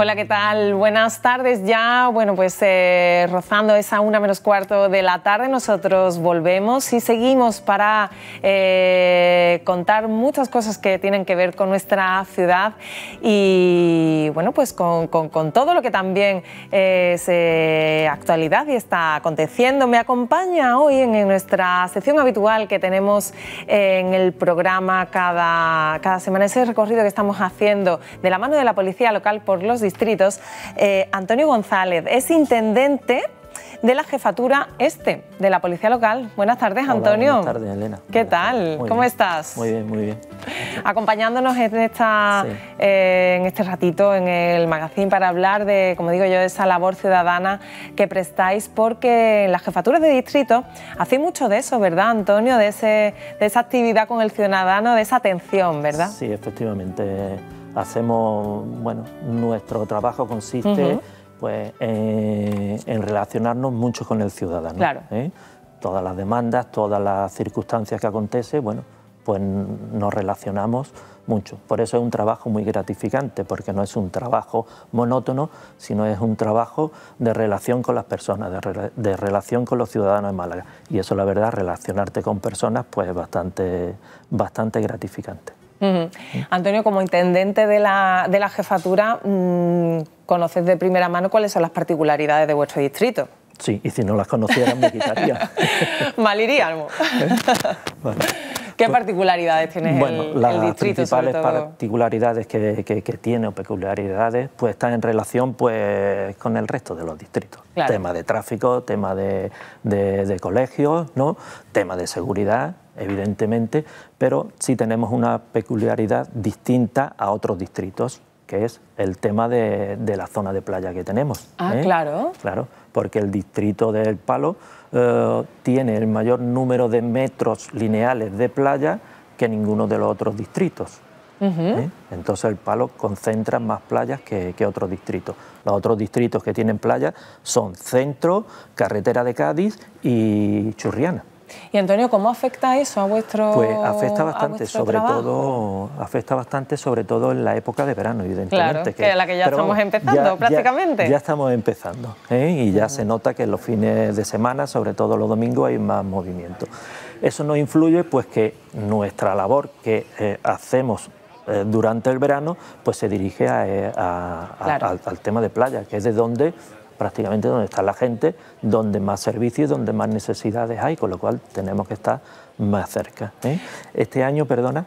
Hola, ¿qué tal? Buenas tardes. Ya, bueno, pues eh, rozando esa una menos cuarto de la tarde, nosotros volvemos y seguimos para eh, contar muchas cosas que tienen que ver con nuestra ciudad y, bueno, pues con, todo lo que también es eh, actualidad y está aconteciendo. Me acompaña hoy en, nuestra sección habitual que tenemos en el programa cada, cada semana, ese recorrido que estamos haciendo de la mano de la policía local por los distritos, eh, Antonio González. Es intendente de la jefatura este, de la Policía Local. Buenas tardes, Antonio. Buenas tardes, Elena. ¿Qué tal? ¿Cómo estás? Muy bien, muy bien. Acompañándonos en, esta, eh, en este ratito en el magazine para hablar de, como digo yo, esa labor ciudadana que prestáis, porque las jefaturas de distrito hacen mucho de eso, ¿verdad, Antonio? De, ese, de esa actividad con el ciudadano, de esa atención, ¿verdad? Sí, efectivamente hacemos, bueno, nuestro trabajo consiste pues, eh, en relacionarnos mucho con el ciudadano. ¿eh? Todas las demandas, todas las circunstancias que acontece, bueno, pues nos relacionamos mucho. Por eso es un trabajo muy gratificante, porque no es un trabajo monótono, sino es un trabajo de relación con las personas, de, relación con los ciudadanos de Málaga. Y eso, la verdad, relacionarte con personas, pues es bastante, bastante gratificante. Antonio, como intendente de la, jefatura, mm, conoces de primera mano cuáles son las particularidades de vuestro distrito. Sí, y si no las conocieran me quitaría. Mal iría, ¿Qué pues, particularidades tiene el, distrito? Las principales particularidades que, tiene o peculiaridades pues están en relación pues con el resto de los distritos. Tema de tráfico, tema de, de colegios, ¿no? tema de seguridad, evidentemente, pero sí tenemos una peculiaridad distinta a otros distritos que es el tema de, la zona de playa que tenemos. Ah, ¿eh? claro. Claro, porque el distrito del Palo eh, tiene el mayor número de metros lineales de playa que ninguno de los otros distritos. ¿eh? Entonces el Palo concentra más playas que, que, otros distritos. Los otros distritos que tienen playas son Centro, Carretera de Cádiz y Churriana. Y Antonio, ¿cómo afecta eso a vuestro Pues afecta bastante, sobre todo afecta bastante sobre todo en la época de verano, evidentemente. Claro, que, que la que ya estamos empezando prácticamente. Ya, estamos empezando ¿eh? y ya se nota que los fines de semana, sobre todo los domingos, hay más movimiento. Eso nos influye pues que nuestra labor que eh, hacemos eh, durante el verano, pues se dirige al tema de playa, que es de donde prácticamente donde está la gente, donde más servicios, donde más necesidades hay, con lo cual tenemos que estar más cerca. ¿eh? Este año, perdona,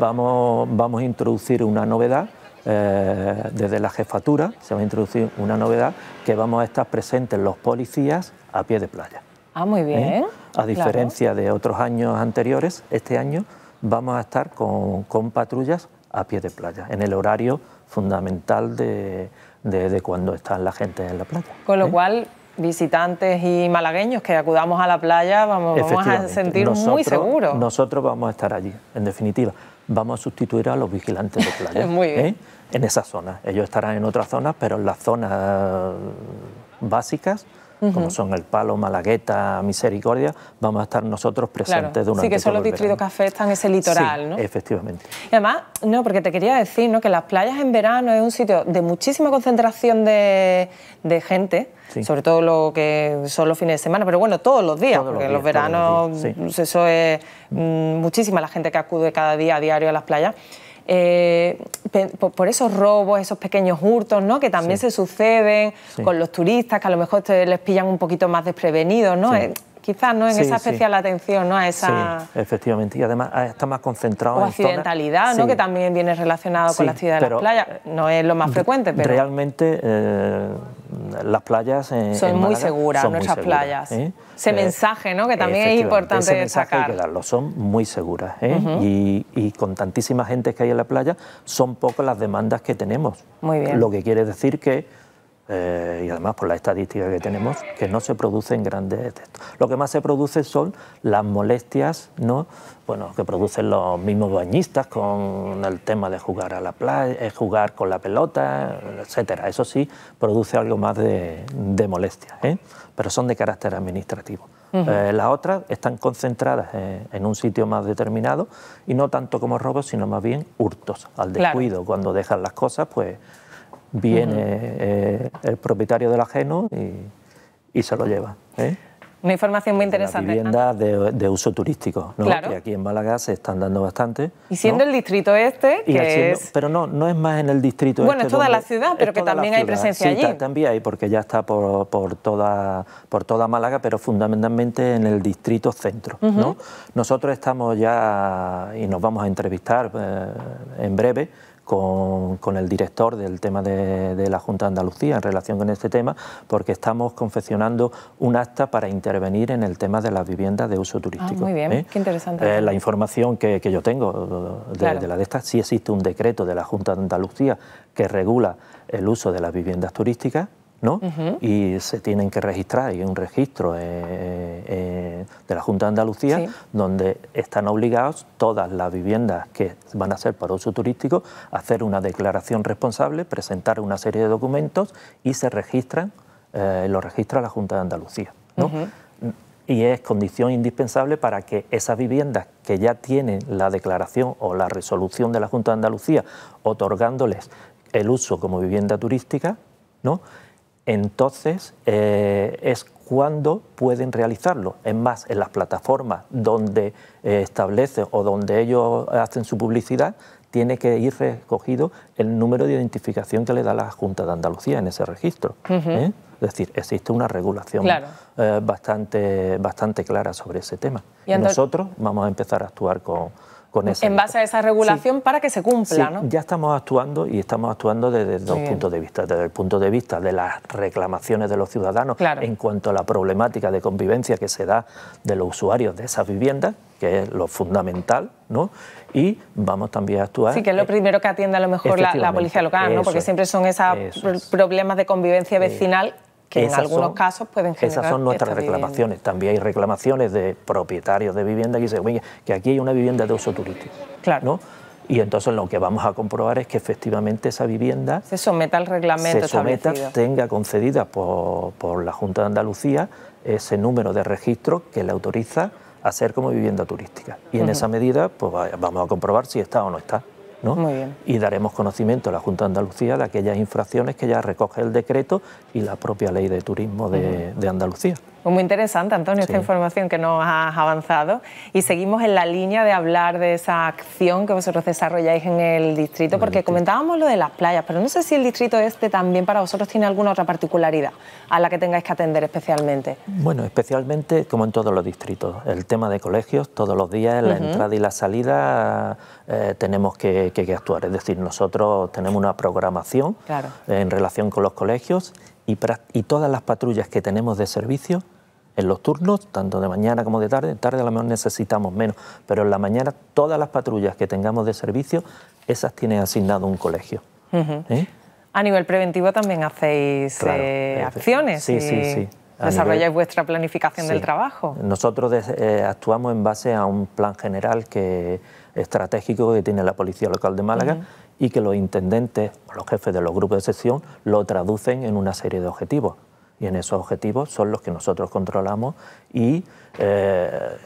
vamos, vamos a introducir una novedad. Eh, desde la jefatura se va a introducir una novedad que vamos a estar presentes los policías a pie de playa. Ah, muy ¿eh? bien. A diferencia de otros años anteriores, este año vamos a estar con patrullas a pie de playa, en el horario fundamental de, de, cuando está la gente en la playa. Con lo ¿eh? cual, visitantes y malagueños que acudamos a la playa vamos, a sentir muy seguros. Nosotros vamos a estar allí, en definitiva. Vamos a sustituir a los vigilantes de playa. ¿eh? En esa zona, Ellos estarán en otras zonas, pero en las zonas básicas como son El Palo, Malagueta, Misericordia, vamos a estar nosotros presentes una durante Sí, que son los distritos que afectan ese litoral, sí, efectivamente. Y además, no, porque te quería decir, ¿no? Que las playas en verano es un sitio de muchísima concentración de, gente, sobre todo lo que son los fines de semana, pero bueno, todos los días, porque los, veranos, pues eso es mm, muchísima la gente que acude cada día a diario a las playas. Eh, por, esos robos, esos pequeños hurtos, ¿no? Que también se suceden con los turistas, que a lo mejor les pillan un poquito más desprevenidos, ¿no? Eh, quizás no en esa especial atención, ¿no? A esa... efectivamente. Y además ah, está más concentrado accidentalidad, ¿no? Que también viene relacionado con la actividad de las playas. No es lo más frecuente, pero... Realmente... Eh, las playas son muy seguras nuestras playas. ¿eh? Ese eh, mensaje, ¿no? Que también es importante sacar. Hay son muy seguras ¿eh? y, con tantísima gente que hay en la playa son pocas las demandas que tenemos. Muy bien. Lo que quiere decir que eh, y además por la estadística que tenemos, que no se producen grandes textos. Lo que más se produce son las molestias ¿no? bueno, que producen los mismos bañistas con el tema de jugar, a la playa, eh, jugar con la pelota, etcétera. Eso sí produce algo más de, de molestias, ¿eh? pero son de carácter administrativo. las otras están concentradas en, un sitio más determinado y no tanto como robos, sino más bien hurtos, al descuido. Cuando dejan las cosas, pues viene eh, el propietario del ajeno y, y se lo lleva. ¿eh? Una información muy interesante. Viviendas de, de, uso turístico, que aquí en Málaga se están dando bastante. Y siendo el distrito este, que es... Pero no, no es más en el distrito bueno, este. Bueno, es toda la ciudad, pero que también hay presencia sí, allí. también hay, porque ya está por, por, toda, por toda Málaga, pero fundamentalmente en el distrito centro. ¿no? Nosotros estamos ya, y nos vamos a entrevistar eh, en breve, con, el director del tema de, la Junta de Andalucía en relación con este tema, porque estamos confeccionando un acta para intervenir en el tema de las viviendas de uso ah, turístico. muy bien, ¿eh? qué interesante. Eh, la información que, yo tengo de, la de esta, sí existe un decreto de la Junta de Andalucía que regula el uso de las viviendas turísticas y se tienen que registrar, hay un registro eh, eh, eh, de la Junta de Andalucía donde están obligados todas las viviendas que van a ser para uso turístico a hacer una declaración responsable, presentar una serie de documentos y se registran, lo registra la Junta de Andalucía, Y es condición indispensable para que esas viviendas que ya tienen la declaración o la resolución de la Junta de Andalucía otorgándoles el uso como vivienda turística, ¿no? entonces eh, es cuando pueden realizarlo. Es más, en las plataformas donde eh, establece o donde ellos hacen su publicidad, tiene que ir recogido el número de identificación que le da la Junta de Andalucía en ese registro. ¿eh? Es decir, existe una regulación bastante, bastante clara sobre ese tema. Y Nosotros vamos a empezar a actuar con, en base a esa regulación para que se cumpla, ¿no? Ya estamos actuando y estamos actuando desde dos puntos de vista. Desde el punto de vista de las reclamaciones de los ciudadanos en cuanto a la problemática de convivencia que se da de los usuarios de esas viviendas, que es lo fundamental, ¿no? Y vamos también a actuar. Sí, que es lo eh, primero que atiende a lo mejor la, la policía local, ¿no? Porque siempre son esos problemas de convivencia vecinal que en algunos casos pueden generar. Esas son nuestras reclamaciones. También hay reclamaciones de propietarios de vivienda que dicen, que aquí hay una vivienda de uso turístico. Claro. Y entonces lo que vamos a comprobar es que efectivamente esa vivienda. Se someta al reglamento. Se someta, tenga concedida por, la Junta de Andalucía ese número de registro que le autoriza a ser como vivienda turística. Y en esa medida, pues vamos a comprobar si está o no está. Muy bien. Y daremos conocimiento a la Junta de Andalucía de aquellas infracciones que ya recoge el decreto y la propia ley de turismo de Andalucía. Pues muy interesante, Antonio, esta información que nos has avanzado. Y seguimos en la línea de hablar de esa acción que vosotros desarrolláis en el distrito, porque comentábamos lo de las playas, pero no sé si el distrito este también para vosotros tiene alguna otra particularidad a la que tengáis que atender especialmente. Bueno, especialmente como en todos los distritos, el tema de colegios, todos los días, la entrada y la salida, eh, tenemos que, actuar. Es decir, nosotros tenemos una programación en relación con los colegios y, todas las patrullas que tenemos de servicio en los turnos, tanto de mañana como de tarde, tarde a lo mejor necesitamos menos, pero en la mañana todas las patrullas que tengamos de servicio, esas tienen asignado un colegio. ¿Eh? A nivel preventivo también hacéis eh, acciones. Sí, y sí, sí. Desarrolláis vuestra planificación del trabajo. Nosotros eh, actuamos en base a un plan general que, estratégico que tiene la Policía Local de Málaga y que los intendentes o los jefes de los grupos de sección lo traducen en una serie de objetivos. Y en esos objetivos son los que nosotros controlamos y eh,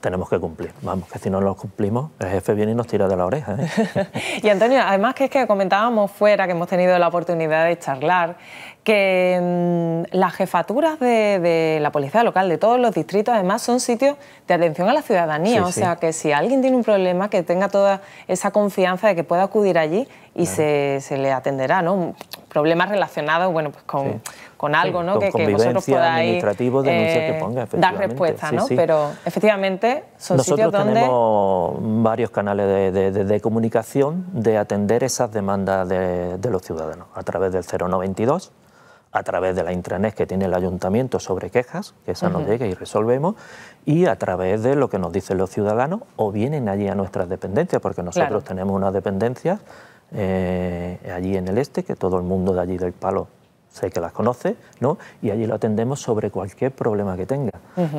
tenemos que cumplir. Vamos, que si no los cumplimos, el jefe viene y nos tira de la oreja. ¿eh? y Antonio, además que es que comentábamos fuera, que hemos tenido la oportunidad de charlar, que mm, las jefaturas de, la policía local de todos los distritos además son sitios de atención a la ciudadanía, o sea que si alguien tiene un problema que tenga toda esa confianza de que pueda acudir allí y se, se, le atenderá, ¿no? Problemas relacionados, bueno, pues con, algo, ¿no? que, que, vosotros que eh, ponga, dar respuesta, ¿no? Pero efectivamente son sitios donde... tenemos varios canales de, comunicación de atender esas demandas de, de los ciudadanos a través del 092 a través de la intranet que tiene el ayuntamiento sobre quejas, que esa nos llega y resolvemos, y a través de lo que nos dicen los ciudadanos o vienen allí a nuestras dependencias, porque nosotros tenemos unas dependencias eh, allí en el este, que todo el mundo de allí del Palo sé que las conoce, ¿no? Y allí lo atendemos sobre cualquier problema que tenga.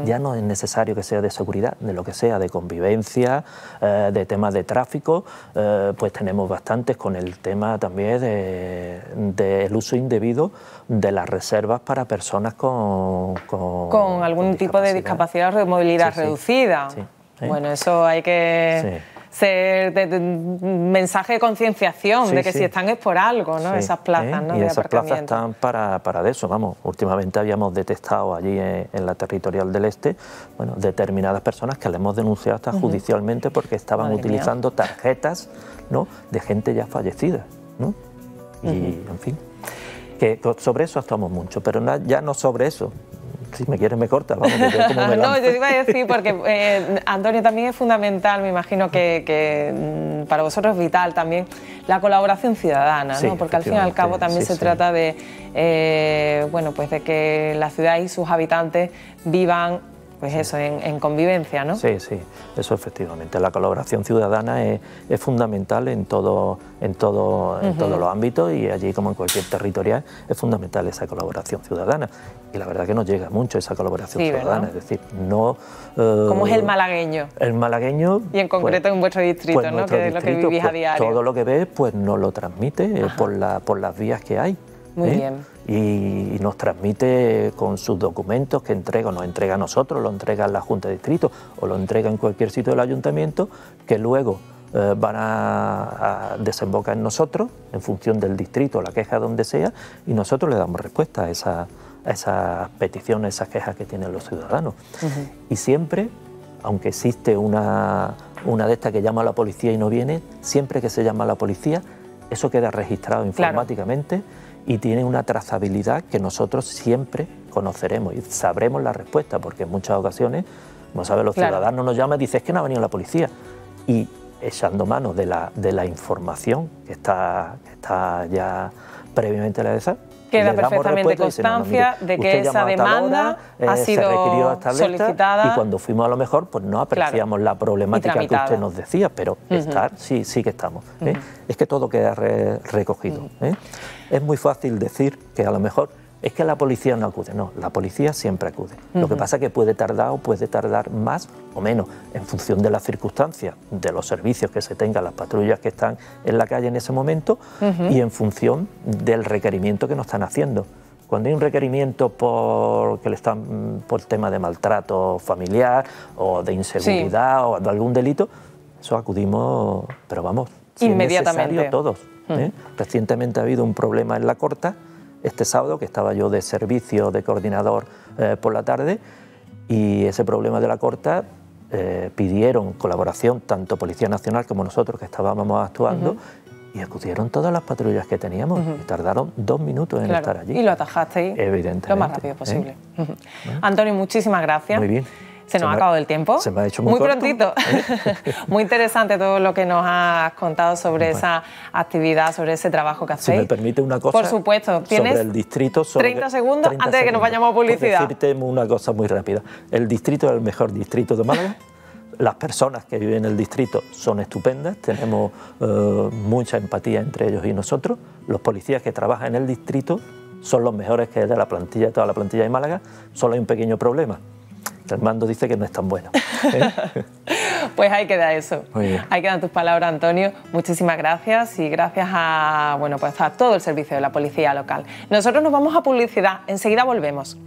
Ya no es necesario que sea de seguridad, de lo que sea, de convivencia, eh, de temas de tráfico, eh, pues tenemos bastantes con el tema también del uso indebido de las reservas para personas con... Con, algún tipo de discapacidad o movilidad reducida. Bueno, eso hay que ser de, mensaje de concienciación de que si están es por algo, ¿no? esas plazas, ¿eh? ¿no? Y esas plazas están para, para eso, vamos. Últimamente habíamos detectado allí eh, en, la territorial del Este, bueno, determinadas personas que le hemos denunciado hasta judicialmente porque estaban utilizando tarjetas, ¿no? De gente ya fallecida, ¿no? Y, en fin, que sobre eso actuamos mucho, pero ya no sobre eso, si me quieres me corta no, yo iba a decir, porque eh, Antonio también es fundamental, me imagino que, mm, para vosotros es vital también la colaboración ciudadana, ¿no? porque al fin y al cabo también se trata de, eh, bueno, pues de que la ciudad y sus habitantes vivan pues eso, en, convivencia, ¿no? Sí, sí, eso efectivamente. La colaboración ciudadana es, fundamental en, todo, en, todo, en todos los ámbitos y allí, como en cualquier territorial, es fundamental esa colaboración ciudadana. Y la verdad que nos llega mucho esa colaboración ciudadana, es decir, no... Como eh, ¿Cómo es el malagueño? El malagueño... Y en pues, concreto en vuestro distrito, pues ¿no? que es lo que vivís a pues, diario. Todo lo que ves, pues no lo transmite eh, por, la, por las vías que hay. Muy ¿eh? bien. Y, nos transmite con sus documentos que entrega, nos entrega a nosotros, lo entrega a la Junta de Distrito o lo entrega en cualquier sitio del ayuntamiento, que luego eh, van a, desembocar en nosotros, en función del distrito, la queja donde sea, y nosotros le damos respuesta a, esas peticiones, a esas quejas que tienen los ciudadanos. Y siempre, aunque existe una, de estas que llama a la policía y no viene, siempre que se llama a la policía, eso queda registrado informáticamente y tiene una trazabilidad que nosotros siempre conoceremos y sabremos la respuesta, porque en muchas ocasiones, como saben, los ciudadanos nos llaman y dicen que no ha venido la policía. Y echando mano de la, de la información que está, está ya previamente la ESA, Queda perfectamente constancia de que esa demanda eh, ha sido solicitada. y cuando fuimos a lo mejor, pues no apreciamos la problemática que usted nos decía, pero estar, sí, sí que estamos. ¿eh? Es que todo queda recogido. ¿eh? Es muy fácil decir que a lo mejor es que la policía no acude. No, la policía siempre acude. Lo que pasa es que puede tardar o puede tardar más o menos en función de las circunstancias, de los servicios que se tengan, las patrullas que están en la calle en ese momento y en función del requerimiento que nos están haciendo. Cuando hay un requerimiento por, que le están, mm, por tema de maltrato familiar o de inseguridad o de algún delito, eso acudimos, pero vamos, inmediatamente. todos. ¿eh? Recientemente ha habido un problema en la corta este sábado, que estaba yo de servicio, de coordinador eh, por la tarde, y ese problema de la corta eh, pidieron colaboración tanto Policía Nacional como nosotros que estábamos actuando. Y acudieron todas las patrullas que teníamos. y tardaron dos minutos en estar allí. Y lo atajasteis Evidentemente, lo más rápido posible. ¿eh? Antonio, muchísimas gracias. Muy bien. Se nos ha acabado el tiempo. Se me ha hecho muy, prontito. muy interesante todo lo que nos has contado sobre esa actividad, sobre ese trabajo que hacéis. Si me permite una cosa. Por supuesto. Tienes sobre el distrito. 30 segundos antes de que nos vayamos a publicidad. decirte una cosa muy rápida. El distrito es el mejor distrito de Málaga. Las personas que viven en el distrito son estupendas, tenemos eh, mucha empatía entre ellos y nosotros. Los policías que trabajan en el distrito son los mejores que de la plantilla, toda la plantilla de Málaga. Solo hay un pequeño problema, el mando dice que no es tan bueno. ¿eh? pues ahí queda eso. Ahí quedan tus palabras, Antonio. Muchísimas gracias y gracias a, bueno, pues a todo el servicio de la policía local. Nosotros nos vamos a publicidad. Enseguida volvemos.